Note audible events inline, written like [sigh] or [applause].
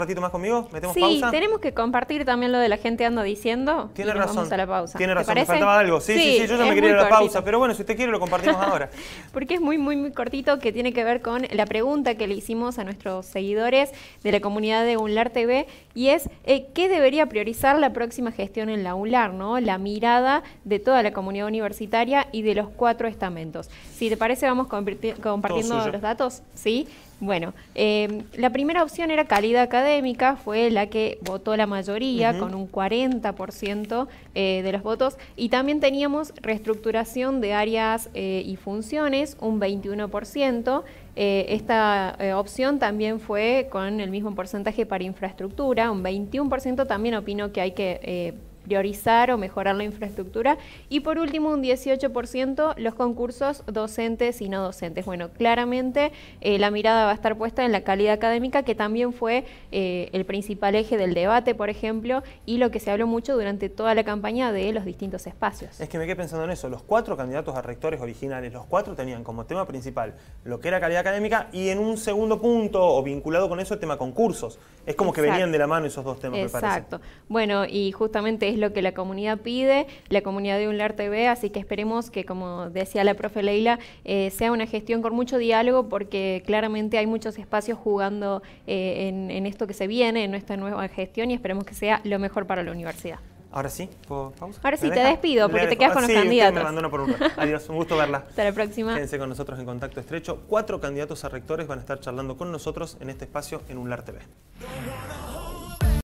ratito más conmigo? sí, tenemos que compartir también lo de la gente ando diciendo. Tiene razón. vamos a la pausa. Tiene razón, me faltaba algo. Sí, sí, sí, yo ya me quería ir a la pausa, pero bueno, si usted quiere lo compartimos ahora. [laughs] Porque es muy, muy, muy cortito que tiene que ver con la pregunta que le hicimos a nuestros seguidores de la comunidad de UNLAR TV y es eh, ¿qué debería priorizar la próxima gestión en la UNLAR? ¿no? La mirada de toda la comunidad universitaria y de los cuatro estamentos. Si te parece, vamos compartiendo los datos, ¿sí? Bueno, em, la primera opción era calidad académica, fue la que votó la mayoría con un 40% eh, de los votos y también teníamos reestructuración de áreas eh, y funciones, un 21%. Eh, esta opción también fue con el mismo porcentaje para infraestructura, un 21% también opino que hay que priorizar o mejorar la infraestructura. Y por último, un 18% los concursos docentes y no docentes. Bueno, claramente eh, la mirada va a estar puesta en la calidad académica, que también fue eh, el principal eje del debate, por ejemplo, y lo que se habló mucho durante toda la campaña de los distintos espacios. Es que me quedé pensando en eso. Los cuatro candidatos a rectores originales, los cuatro tenían como tema principal lo que era calidad académica y en un segundo punto o vinculado con eso el tema concursos. Es como que venían de la mano esos dos temas, Exacto. me Bueno, y justamente es lo que la comunidad pide, la comunidad de UNLAR TV, así que esperemos que, como decía la profe Leila, eh, sea una gestión con mucho diálogo porque claramente hay muchos espacios jugando eh, en, esto que se viene, en esta nueva gestión y esperemos que sea lo mejor para la universidad. Ahora sí, Ahora sí, te despido porque te quedas con los sí, candidatos. Me abandono por un rato. [laughs] Adiós, un gusto verla. Hasta la próxima. Quédense con nosotros en contacto estrecho. Cuatro candidatos a rectores van a estar charlando con nosotros en este espacio en UNLAR TV.